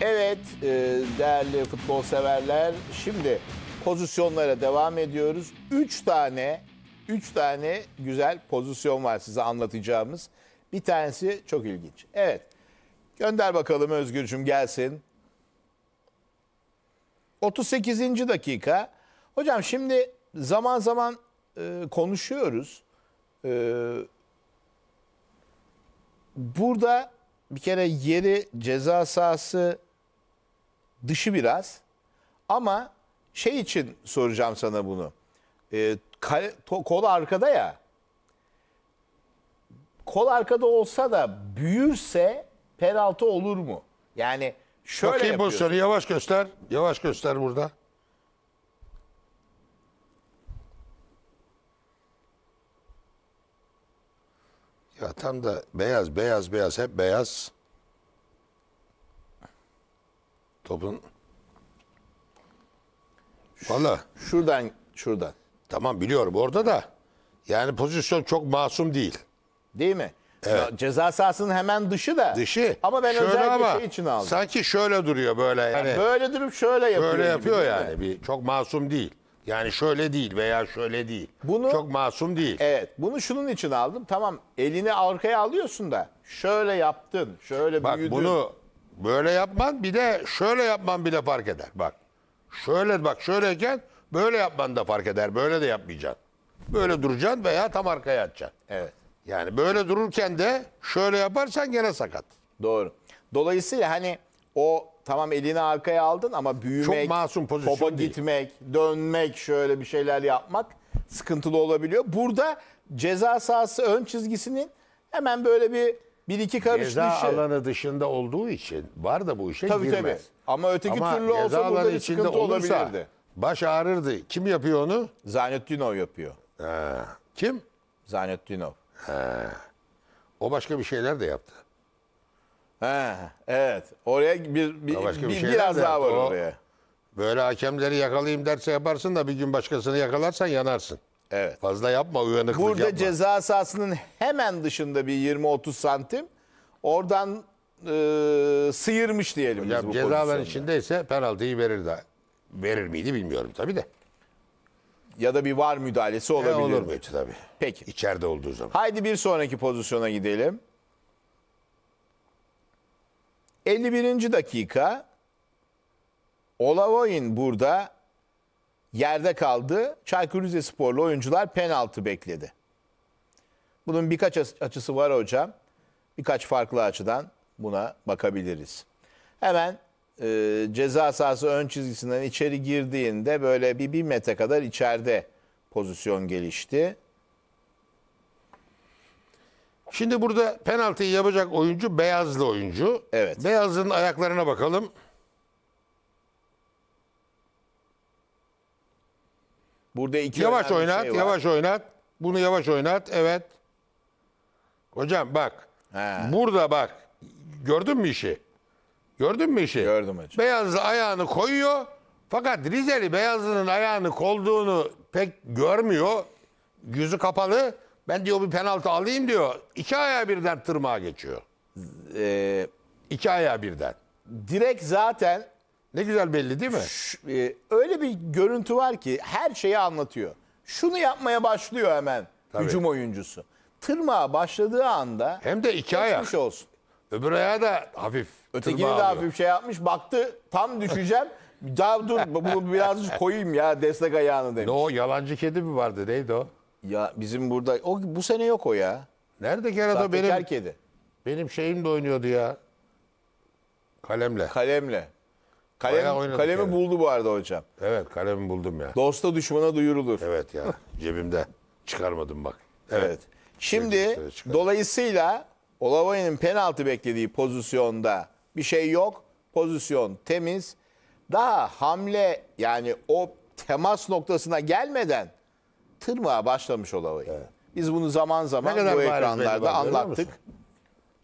Evet e, değerli futbol severler şimdi pozisyonlara devam ediyoruz. 3 tane 3 tane güzel pozisyon var size anlatacağımız. Bir tanesi çok ilginç. Evet. Gönder bakalım Özgürcüm gelsin. 38. dakika. Hocam şimdi zaman zaman e, konuşuyoruz. E, burada bir kere yeri ceza sahası dışı biraz. Ama şey için soracağım sana bunu. E, ee, kal, to, kol arkada ya. Kol arkada olsa da büyürse penaltı olur mu? Yani şöyle Bakayım yapıyorsun. pozisyonu yavaş göster. Yavaş göster burada. Ya tam da beyaz beyaz beyaz hep beyaz. Topun. Valla. Şuradan, şuradan. Tamam biliyorum orada da. Yani pozisyon çok masum değil. Değil mi? Evet. Ya, ceza sahasının hemen dışı da. Dışı. Ama ben şöyle özel ama, bir şey için aldım. Sanki şöyle duruyor böyle yani. yani böyle durup şöyle yapıyor. Böyle yapıyor gibi, yani. yani. Bir, çok masum değil. Yani şöyle değil veya şöyle değil. Bunu, çok masum değil. Evet. Bunu şunun için aldım. Tamam elini arkaya alıyorsun da şöyle yaptın. Şöyle Bak, büyüdün. Bak bunu Böyle yapman bir de şöyle yapman bile fark eder. Bak şöyle bak şöyleyken böyle yapman da fark eder. Böyle de yapmayacaksın. Böyle duracaksın veya tam arkaya atacaksın. Evet. Yani böyle dururken de şöyle yaparsan gene sakat. Doğru. Dolayısıyla hani o tamam elini arkaya aldın ama büyümek, Çok masum pozisyon topa değil. gitmek, dönmek şöyle bir şeyler yapmak sıkıntılı olabiliyor. Burada ceza sahası ön çizgisinin hemen böyle bir bir iki karış ceza dışı. Şey. alanı dışında olduğu için var da bu işe tabii, girmez. Tabii. Ama öteki Ama türlü olsa burada bir sıkıntı olursa, olabilirdi. Baş ağrırdı. Kim yapıyor onu? Zanettinov yapıyor. Ha. Kim? Zanettinov. Ha. O başka bir şeyler de yaptı. ha evet. Oraya bir, bir, başka bir, bir biraz daha var o, oraya. Böyle hakemleri yakalayayım derse yaparsın da bir gün başkasını yakalarsan yanarsın. Evet. Fazla yapma uyanıklık Burada yapma. ceza sahasının hemen dışında bir 20-30 santim. Oradan e, sıyırmış diyelim Hocam, biz bu ceza alanın pozisyonda. içindeyse penaltıyı verir de. Verir miydi bilmiyorum tabii de. Ya da bir var müdahalesi e, olabilir. E, olur muydu tabii. Peki. İçeride olduğu zaman. Haydi bir sonraki pozisyona gidelim. 51. dakika Olavoyin burada yerde kaldı. Çaykur Rizesporlu oyuncular penaltı bekledi. Bunun birkaç açısı var hocam. Birkaç farklı açıdan buna bakabiliriz. Hemen e, ceza sahası ön çizgisinden içeri girdiğinde böyle bir, bir metre kadar içeride pozisyon gelişti. Şimdi burada penaltıyı yapacak oyuncu beyazlı oyuncu. Evet. Beyazlı'nın ayaklarına bakalım. Burada iki Yavaş oynat, şey yavaş oynat. Bunu yavaş oynat. Evet. Hocam bak. He. Burada bak. Gördün mü işi? Gördün mü işi? Gördüm hocam. Beyazlı ayağını koyuyor. Fakat Rizeli Beyazlı'nın ayağını kolduğunu pek görmüyor. Yüzü kapalı. Ben diyor bir penaltı alayım diyor. İki ayağı birden tırmağa geçiyor. Ee, İki ayağı birden. Direkt zaten ne güzel belli değil mi? Ş- e, öyle bir görüntü var ki her şeyi anlatıyor. Şunu yapmaya başlıyor hemen Tabii. hücum oyuncusu. Tırmağa başladığı anda Hem de iki ayak. olsun. Öbür ayağı da hafif. Ötekini tırmağı de alıyor. hafif şey yapmış. Baktı tam düşeceğim. Daha dur bunu birazcık koyayım ya destek ayağını demiş. Ne o yalancı kedi mi vardı neydi o? Ya bizim burada o bu sene yok o ya. Nerede Kerata benim Sahtekar kedi. benim şeyim de oynuyordu ya. Kalemle. Kalemle. Bayağı Kalem, kalemi yani. buldu bu arada hocam. Evet kalemi buldum ya. Dosta düşmana duyurulur. Evet ya cebimde çıkarmadım bak. Evet. Şimdi dolayısıyla Olavoy'un penaltı beklediği pozisyonda bir şey yok. Pozisyon temiz. Daha hamle yani o temas noktasına gelmeden tırmağa başlamış Olavoy. Biz bunu zaman zaman Ne kadar bu ekranlarda anlattık. musun?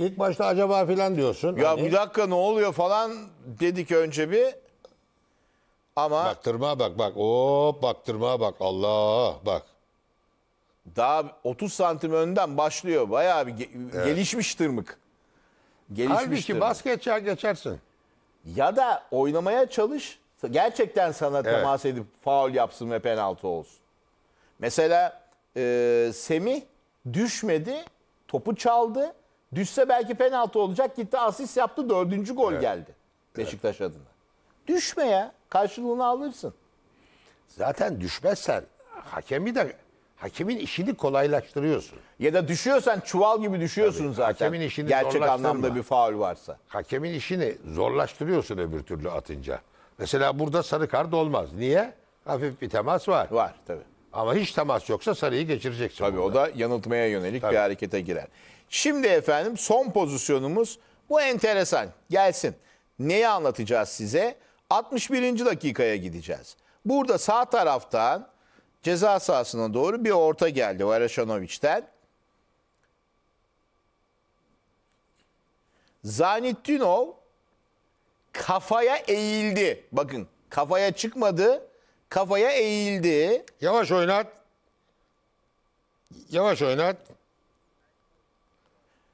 İlk başta acaba filan diyorsun. Ya hani... bir dakika ne oluyor falan dedik önce bir. Ama baktırma bak bak. Hop baktırma bak. Allah bak. Daha 30 santim önden başlıyor. Bayağı bir ge evet. gelişmiş tırmık. Gelişmiş Halbuki tırmık. basketçer geçersin. Ya da oynamaya çalış. Gerçekten sana evet. temas edip faul yapsın ve penaltı olsun. Mesela e, Semih düşmedi. Topu çaldı Düşse belki penaltı olacak. Gitti asist yaptı. Dördüncü gol evet. geldi. Beşiktaş evet. adına. Düşme ya. Karşılığını alırsın. Zaten düşmezsen hakemi de hakemin işini kolaylaştırıyorsun. Ya da düşüyorsan çuval gibi düşüyorsun Tabii, zaten. Hakemin işini Gerçek anlamda bir faul varsa. Hakemin işini zorlaştırıyorsun öbür türlü atınca. Mesela burada sarı kart olmaz. Niye? Hafif bir temas var. Var tabii. Ama hiç temas yoksa sarıyı geçireceksin. Tabii burada. o da yanıltmaya yönelik Tabii. bir harekete girer. Şimdi efendim son pozisyonumuz bu enteresan. Gelsin. Neyi anlatacağız size? 61. dakikaya gideceğiz. Burada sağ taraftan ceza sahasına doğru bir orta geldi Varaşanoviç'ten. Zanittinov kafaya eğildi. Bakın kafaya çıkmadı Kafaya eğildi. Yavaş oynat. Yavaş oynat.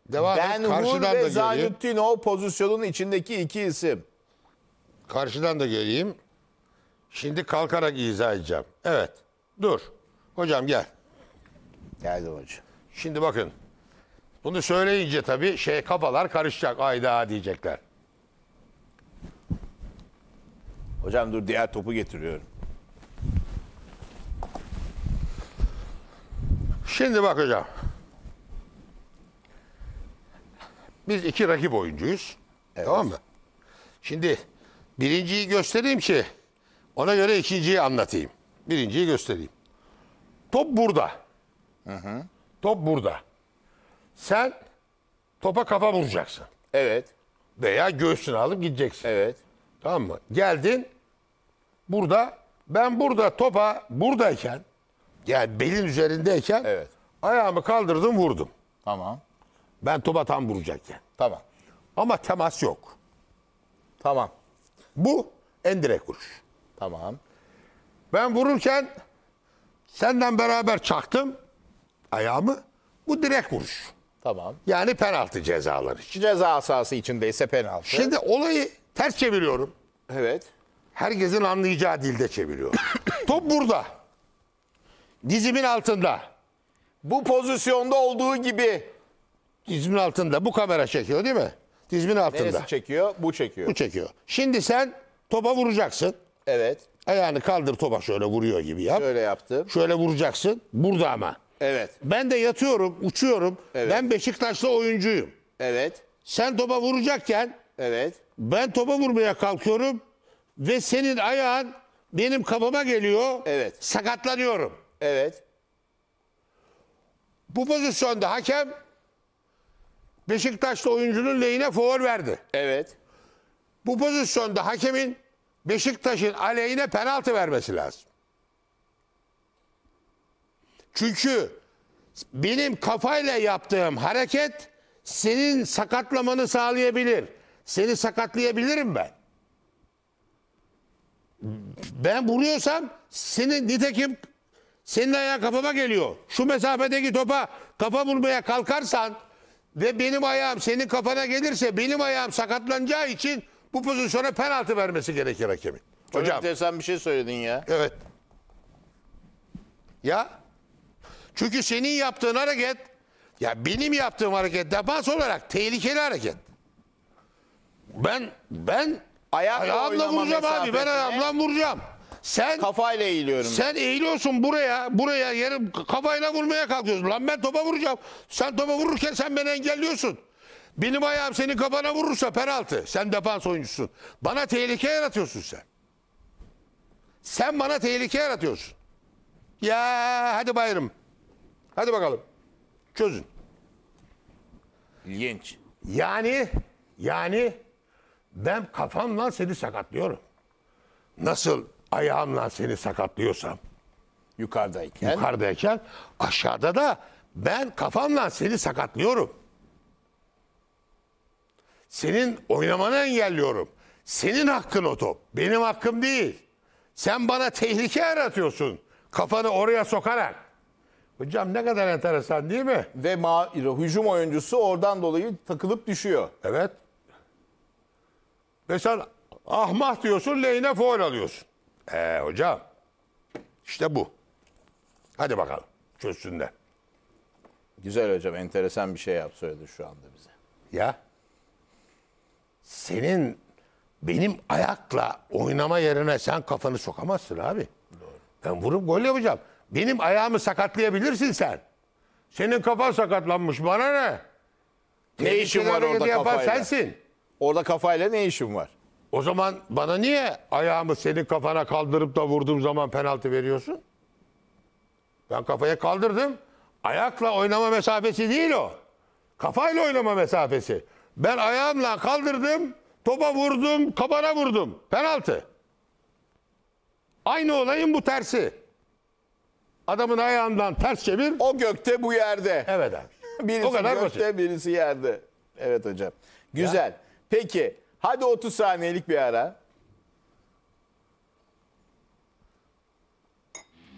Devam ben et. Karşıdan Hur ve göreyim. o pozisyonun içindeki iki isim. Karşıdan da göreyim. Şimdi kalkarak izah edeceğim. Evet. Dur. Hocam gel. Geldim hocam. Şimdi bakın. Bunu söyleyince tabii şey kafalar karışacak. Ayda diyecekler. Hocam dur diğer topu getiriyorum. Şimdi bak hocam. Biz iki rakip oyuncuyuz. Evet. Tamam mı? Şimdi birinciyi göstereyim ki ona göre ikinciyi anlatayım. Birinciyi göstereyim. Top burada. Hı hı. Top burada. Sen topa kafa vuracaksın. Evet. Veya göğsünü alıp gideceksin. Evet. Tamam mı? Geldin. Burada ben burada topa buradayken yani belin üzerindeyken Evet. ayağımı kaldırdım vurdum. Tamam. Ben topa tam vuracakken. Tamam. Ama temas yok. Tamam. Bu en direkt vuruş. Tamam. Ben vururken senden beraber çaktım ayağımı. Bu direk vuruş. Tamam. Yani penaltı cezaları için. Ceza sahası içindeyse penaltı. Şimdi olayı ters çeviriyorum. Evet. Herkesin anlayacağı dilde çeviriyorum. Top burada dizimin altında. Bu pozisyonda olduğu gibi. Dizimin altında. Bu kamera çekiyor değil mi? Dizimin altında. Neresi çekiyor? Bu çekiyor. Bu çekiyor. Şimdi sen topa vuracaksın. Evet. Ayağını kaldır topa şöyle vuruyor gibi yap. Şöyle yaptım. Şöyle vuracaksın. Burada ama. Evet. Ben de yatıyorum, uçuyorum. Evet. Ben Beşiktaşlı oyuncuyum. Evet. Sen topa vuracakken Evet. ben topa vurmaya kalkıyorum ve senin ayağın benim kafama geliyor. Evet. Sakatlanıyorum. Evet. Bu pozisyonda hakem Beşiktaşlı oyuncunun lehine foul verdi. Evet. Bu pozisyonda hakemin Beşiktaş'ın aleyhine penaltı vermesi lazım. Çünkü benim kafayla yaptığım hareket senin sakatlamanı sağlayabilir. Seni sakatlayabilirim ben. Ben vuruyorsam senin nitekim senin ayağı kafama geliyor. Şu mesafedeki topa kafa vurmaya kalkarsan ve benim ayağım senin kafana gelirse benim ayağım sakatlanacağı için bu pozisyona penaltı vermesi gerekir hakemin. Çok Hocam. enteresan bir şey söyledin ya. Evet. Ya. Çünkü senin yaptığın hareket ya benim yaptığım hareket defans olarak tehlikeli hareket. Ben ben Ayakla ayağımla oynama vuracağım abi. Ben mesafesine- ayağımla vuracağım. Sen kafayla eğiliyorum. Sen eğiliyorsun buraya, buraya yarım kafayla vurmaya kalkıyorsun. Lan ben topa vuracağım. Sen topa vururken sen beni engelliyorsun. Benim ayağım senin kafana vurursa penaltı. Sen defans oyuncusun. Bana tehlike yaratıyorsun sen. Sen bana tehlike yaratıyorsun. Ya hadi bayırım. Hadi bakalım. Çözün. İlginç. Yani yani ben kafamla seni sakatlıyorum. Nasıl ayağımla seni sakatlıyorsam yukarıdayken yukarıdayken aşağıda da ben kafamla seni sakatlıyorum. Senin oynamanı engelliyorum. Senin hakkın o top. Benim hakkım değil. Sen bana tehlike yaratıyorsun. Kafanı oraya sokarak. Hocam ne kadar enteresan değil mi? Ve ma- hücum oyuncusu oradan dolayı takılıp düşüyor. Evet. Mesela ahmah diyorsun lehine foul alıyorsun. Ee, hocam işte bu. Hadi bakalım çözsün de. Güzel hocam enteresan bir şey yap söyledi şu anda bize. Ya senin benim ayakla oynama yerine sen kafanı sokamazsın abi. Doğru. Ben vurup gol yapacağım. Benim ayağımı sakatlayabilirsin sen. Senin kafan sakatlanmış bana ne? Ne işin var orada kafayla? Sensin. Orada kafayla ne işin var? O zaman bana niye ayağımı senin kafana kaldırıp da vurduğum zaman penaltı veriyorsun? Ben kafaya kaldırdım. Ayakla oynama mesafesi değil o. Kafayla oynama mesafesi. Ben ayağımla kaldırdım, topa vurdum, kabana vurdum. Penaltı. Aynı olayın bu tersi. Adamın ayağından ters çevir. O gökte bu yerde. Evet abi. Birisi o kadar gökte, basit. birisi yerde. Evet hocam. Güzel. Ya. Peki. Hadi 30 saniyelik bir ara.